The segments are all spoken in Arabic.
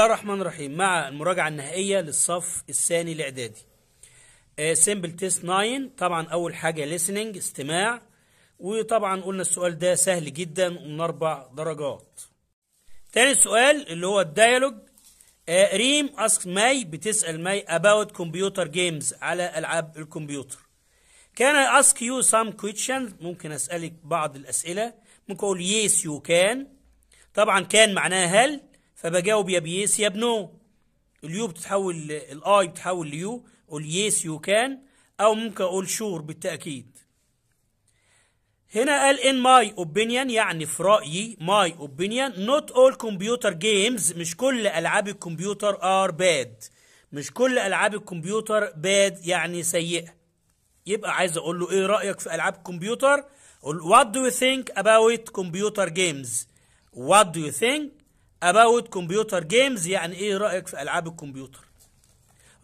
الله الرحمن الرحيم مع المراجعة النهائية للصف الثاني الإعدادي سيمبل تيست 9 طبعا أول حاجة listening استماع وطبعا قلنا السؤال ده سهل جدا ومن أربع درجات تاني سؤال اللي هو الديالوج آه، ريم أسك ماي بتسأل ماي about computer games على ألعاب الكمبيوتر كان I ask you some questions ممكن أسألك بعض الأسئلة ممكن أقول yes you can طبعا كان معناها هل فبجاوب يا بيس يا بنو اليو بتتحول الاي بتتحول ليو قول يس يو كان او ممكن اقول شور بالتاكيد هنا قال ان ماي اوبينيون يعني في رأيي ماي اوبينيون نوت اول كمبيوتر جيمز مش كل ألعاب الكمبيوتر ار باد مش كل ألعاب الكمبيوتر باد يعني سيئة يبقى عايز أقول له إيه رأيك في ألعاب الكمبيوتر وات دو يو ثينك اباوت كمبيوتر جيمز وات دو يو ثينك about computer games يعني ايه رأيك في ألعاب الكمبيوتر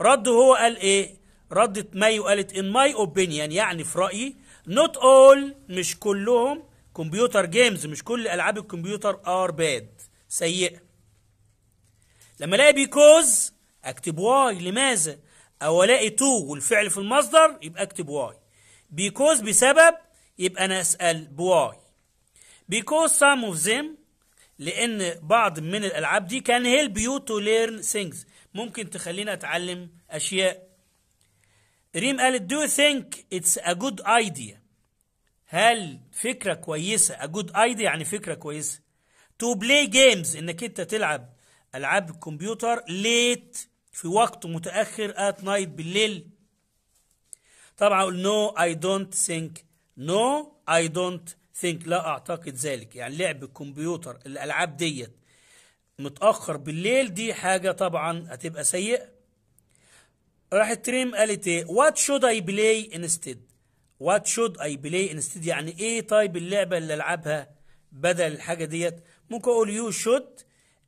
رد هو قال ايه ردت مايو قالت ان ماي اوبينيون يعني في رأيي نوت اول مش كلهم كمبيوتر جيمز مش كل ألعاب الكمبيوتر ار باد سيئة لما الاقي بيكوز اكتب واي لماذا او الاقي تو والفعل في المصدر يبقى اكتب واي بيكوز بسبب يبقى انا اسال بواي بيكوز سام اوف ذيم لان بعض من الالعاب دي كان هيلب يو تو ليرن ثينجز ممكن تخلينا اتعلم اشياء ريم قالت دو ثينك اتس ا جود ايديا هل فكره كويسه ا جود ايديا يعني فكره كويسه تو بلاي جيمز انك انت تلعب العاب الكمبيوتر ليت في وقت متاخر ات نايت بالليل طبعا اقول نو اي دونت ثينك نو اي دونت ثينك لا اعتقد ذلك يعني لعب الكمبيوتر الالعاب ديت متاخر بالليل دي حاجه طبعا هتبقى سيئه راحت تريم قالت ايه وات شود اي بلاي انستد وات شود اي بلاي انستد يعني ايه طيب اللعبه اللي العبها بدل الحاجه ديت ممكن اقول يو شود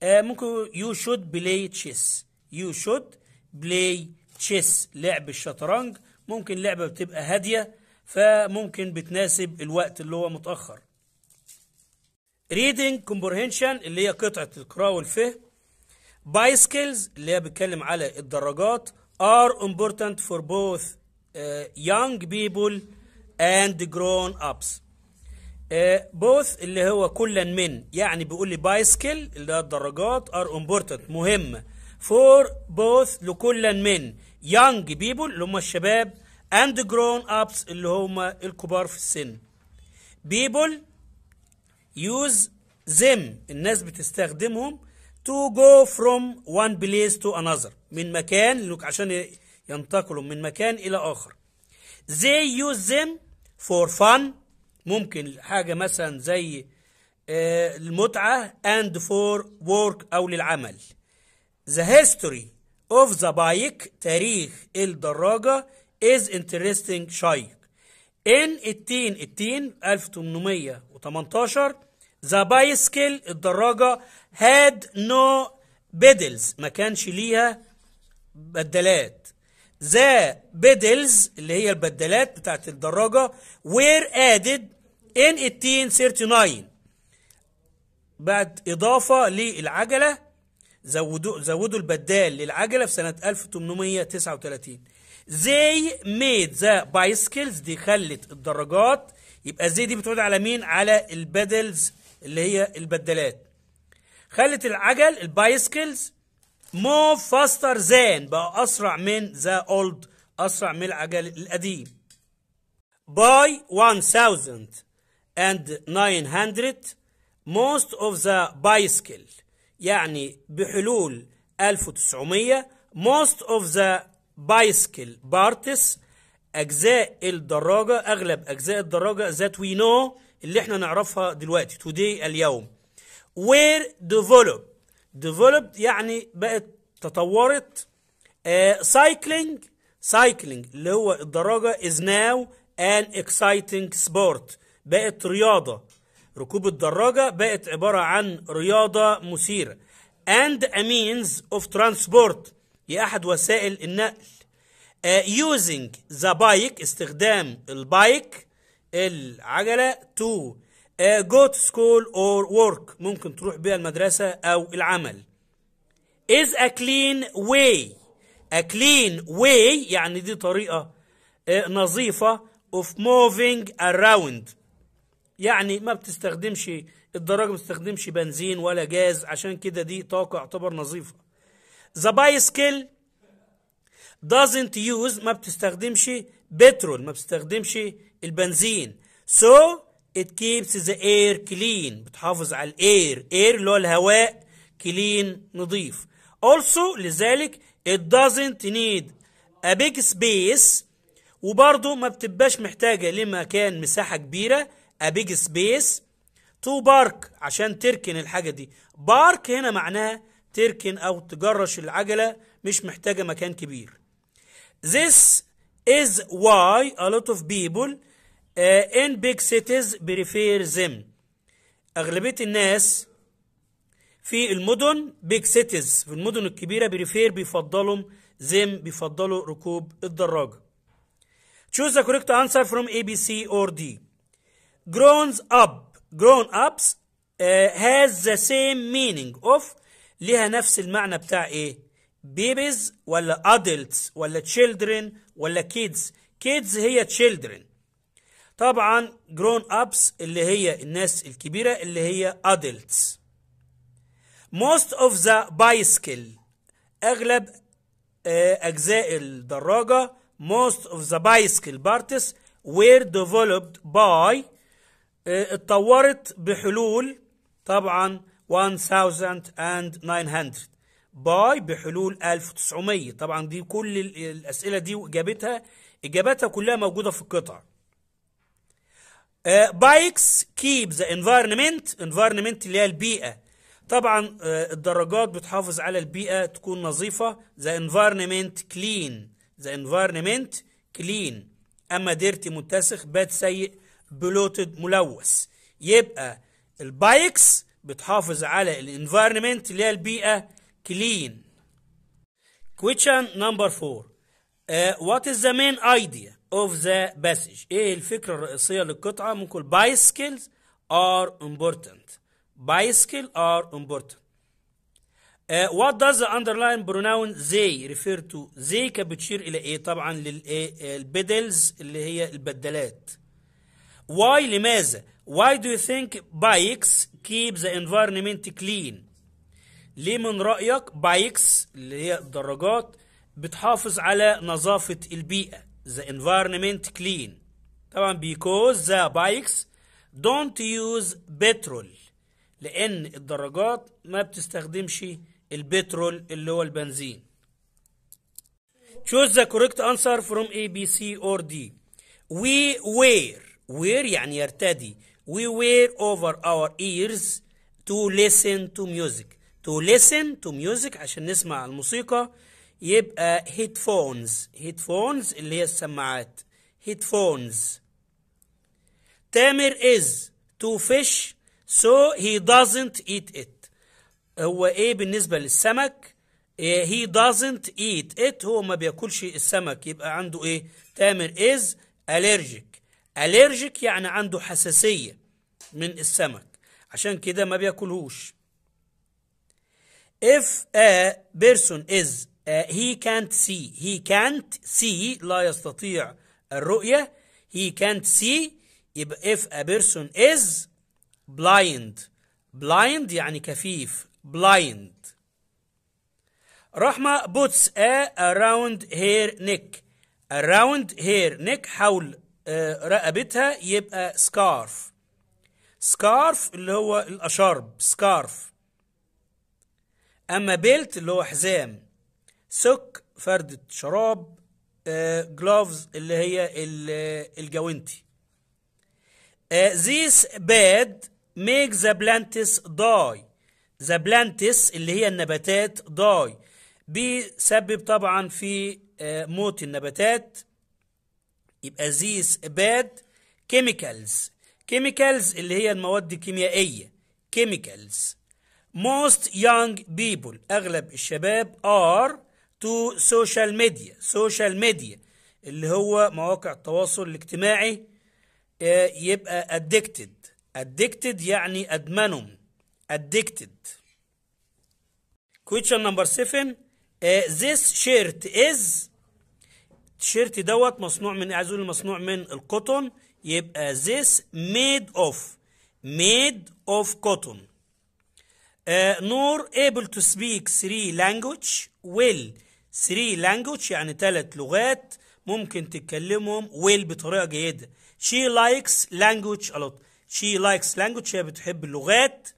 آه، ممكن يو شود بلاي تشيس يو شود بلاي تشيس لعب الشطرنج ممكن لعبه بتبقى هاديه فممكن بتناسب الوقت اللي هو متأخر reading comprehension اللي هي قطعة القراءة والفهم bicycles اللي هي بتكلم على الدراجات are important for both uh, young people and grown ups uh, both اللي هو كلا من يعني بيقول لي bicycle اللي هي الدراجات are important مهمة for both لكلا من young people اللي هم الشباب and grown ups اللي هم الكبار في السن people use them الناس بتستخدمهم to go from one place to another من مكان عشان ينتقلوا من مكان إلى آخر they use them for fun ممكن حاجة مثلا زي آه، المتعة and for work أو للعمل the history of the bike تاريخ الدراجة is interesting شيق ان التين التين 1818 ذا بايسكل الدراجة had no بيدلز ما كانش ليها بدلات ذا بيدلز اللي هي البدلات بتاعت الدراجة were added in 1839 بعد إضافة للعجلة زودوا زودوا البدال للعجلة في سنة 1839 they made the بايسكلز دي خلت الدراجات يبقى زي دي بتعود على مين على البدلز اللي هي البدلات خلت العجل البايسكلز مو فاستر زان بقى اسرع من ذا اولد اسرع من العجل القديم باي 1900 most of the bicycle يعني بحلول 1900 most of the بايسكل بارتس أجزاء الدراجة أغلب أجزاء الدراجة ذات وي نو اللي احنا نعرفها دلوقتي today اليوم وير developed developed يعني بقت تطورت سايكلينج آه، سايكلينج اللي هو الدراجة از ناو ان اكسايتنج سبورت بقت رياضة ركوب الدراجة بقت عبارة عن رياضة مثيرة اند ا مينز اوف ترانسبورت احد وسائل النقل آه، using the bike استخدام البايك العجلة to آه، go to school or work ممكن تروح بيها المدرسة أو العمل is a clean way a clean way يعني دي طريقة آه، نظيفة of moving around يعني ما بتستخدمش الدراجة ما بتستخدمش بنزين ولا جاز عشان كده دي طاقة يعتبر نظيفة The bicycle doesn't use ما بتستخدمش بترول ما بتستخدمش البنزين so it keeps the air clean بتحافظ على الاير اير اللي هو الهواء كلين نظيف also لذلك it doesn't need a big space وبرضه ما بتبقاش محتاجة لمكان مساحة كبيرة a big space to park عشان تركن الحاجة دي بارك هنا معناها تركن أو تجرش العجلة مش محتاجة مكان كبير This is why a lot of people uh, in big cities prefer them أغلبية الناس في المدن big cities في المدن الكبيرة prefer بيفضلوا زم بيفضلوا ركوب الدراجة Choose the correct answer from A, B, C or D Grown up grown ups uh, has the same meaning of ليها نفس المعنى بتاع ايه بيبيز ولا ادلتس ولا تشيلدرن ولا كيدز كيدز هي تشيلدرن طبعا جرون ابس اللي هي الناس الكبيره اللي هي ادلتس موست اوف ذا بايسكل اغلب آه، اجزاء الدراجه most of the bicycle parts were developed by آه، اتطورت بحلول طبعا 1900 باي بحلول 1900 طبعا دي كل الأسئلة دي واجابتها إجابتها كلها موجودة في القطع بايكس كيب ذا انفايرمنت انفايرمنت اللي هي البيئة طبعا آه، الدرجات بتحافظ على البيئة تكون نظيفة ذا انفايرمنت كلين ذا انفايرمنت كلين اما ديرتي متسخ بات سيء بلوتد ملوث يبقى البايكس بتحافظ على الانفايرمنت اللي هي البيئه كلين كويتشن نمبر 4 وات از ذا مين ايديا اوف ذا باسج ايه الفكره الرئيسيه للقطعه ممكن بايسكلز ار امبورتنت بايسكل ار امبورتنت وات داز ذا اندرلاين بروناون زي ريفير تو زي كانت بتشير الى ايه طبعا إيه؟ البدلز اللي هي البدلات واي لماذا Why do you think bikes keep the environment clean? ليه من رأيك بايكس اللي هي الدراجات بتحافظ على نظافة البيئة the environment clean طبعا because the bikes don't use petrol لأن الدراجات ما بتستخدمش البترول اللي هو البنزين choose the correct answer from A B C or D we wear wear يعني يرتدي we wear over our ears to listen to music to listen to music عشان نسمع الموسيقى يبقى uh, headphones headphones اللي هي السماعات headphones تامر is to fish so he doesn't eat it هو ايه بالنسبة للسمك he doesn't eat it هو ما بياكلش السمك يبقى عنده ايه تامر is allergic allergic يعني عنده حساسية من السمك عشان كده ما بياكلهوش if a person is uh, he can't see he can't see لا يستطيع الرؤية he can't see يبقى if a person is blind blind يعني كفيف blind رحمة puts a around her neck around her neck حول رقبتها يبقى scarf سكارف اللي هو الأشارب سكارف أما بيلت اللي هو حزام سك فردة شراب آه، جلوفز اللي هي الجوانتي آه، زيس باد ميك ذا بلانتس داي ذا بلانتس اللي هي النباتات داي بيسبب طبعا في آه، موت النباتات يبقى زيس باد كيميكالز كيميكالز اللي هي المواد الكيميائية كيميكالز most young people أغلب الشباب are to social media social media اللي هو مواقع التواصل الاجتماعي آه، يبقى addicted addicted يعني أدمنهم addicted question number 7 uh, this shirt is shirt دوت مصنوع من عايز اقول مصنوع من القطن يبقى this made of made of cotton uh, nor able to speak three language will three language يعني ثلاث لغات ممكن تتكلمهم will بطريقة جيدة she likes language a lot she likes language هي بتحب اللغات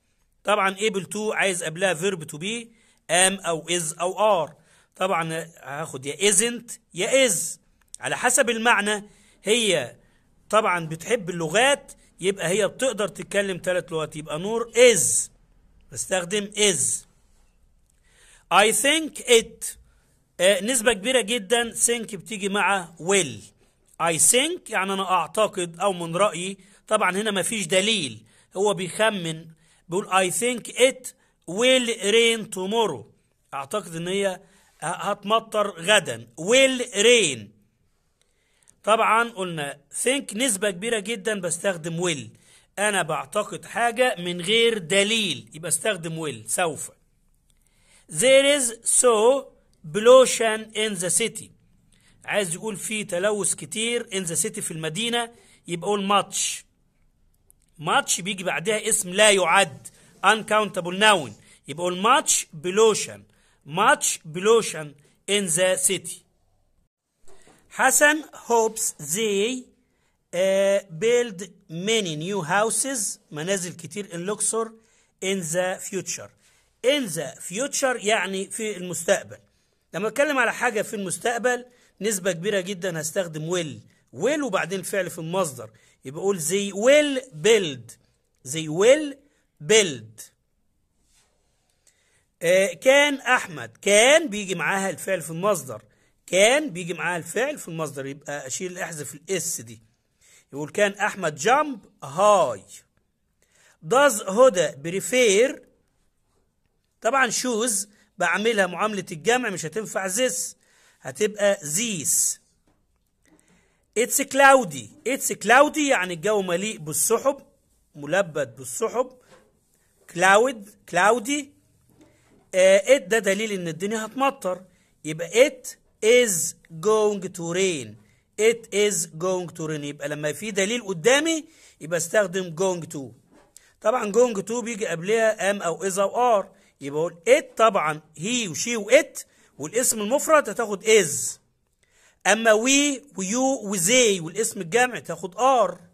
طبعا able to عايز قبلها verb to be am أو is أو are طبعا هاخد يا isn't يا is على حسب المعنى هي طبعا بتحب اللغات يبقى هي بتقدر تتكلم ثلاث لغات يبقى نور از بستخدم از اي ثينك ات نسبة كبيرة جدا ثينك بتيجي مع ويل اي ثينك يعني أنا أعتقد أو من رأيي طبعا هنا مفيش دليل هو بيخمن بيقول اي ثينك ات ويل رين tomorrow أعتقد إن هي هتمطر غدا ويل رين طبعا قلنا think نسبة كبيرة جدا بستخدم will أنا بعتقد حاجة من غير دليل يبقى استخدم will سوف there is so pollution in the city عايز يقول في تلوث كتير in the city في المدينة يبقى قول much much بيجي بعدها اسم لا يعد uncountable noun يبقى قول much pollution much pollution in the city حسن هوبس زي بيلد build نيو هاوسز منازل كتير ان لوكسور ان ذا فيوتشر ان ذا فيوتشر يعني في المستقبل لما اتكلم على حاجة في المستقبل نسبة كبيرة جدا هستخدم ويل ويل وبعدين الفعل في المصدر يبقى اقول زي ويل بيلد زي ويل بيلد كان احمد كان بيجي معاها الفعل في المصدر كان بيجي معاها الفعل في المصدر يبقى أشيل أحذف الإس دي يقول كان أحمد جامب هاي داز هدى بريفير طبعا شوز بعملها معاملة الجمع مش هتنفع زيس هتبقى زيس اتس كلاودي اتس كلاودي يعني الجو مليء بالسحب ملبد بالسحب cloud كلاودي ات uh, ده دليل ان الدنيا هتمطر يبقى ات is going to rain it is going to rain يبقى لما في دليل قدامي يبقى استخدم going to طبعا going to بيجي قبلها am او is او are يبقى اقول it طبعا he وشي وات والاسم المفرد هتاخد is اما we ويو وزي والاسم الجمع تاخد are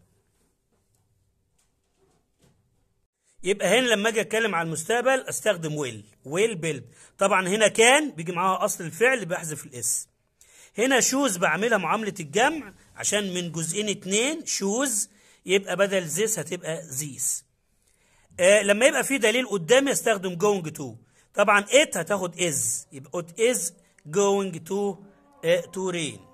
يبقى هنا لما اجي اتكلم على المستقبل استخدم ويل ويل بيلد طبعا هنا كان بيجي معاها اصل الفعل بحذف الاس هنا شوز بعملها معامله الجمع عشان من جزئين اتنين شوز يبقى بدل زيس هتبقى زيس آه لما يبقى في دليل قدامي استخدم جوينج تو طبعا ات هتاخد از يبقى ات از جوينج تو تو رين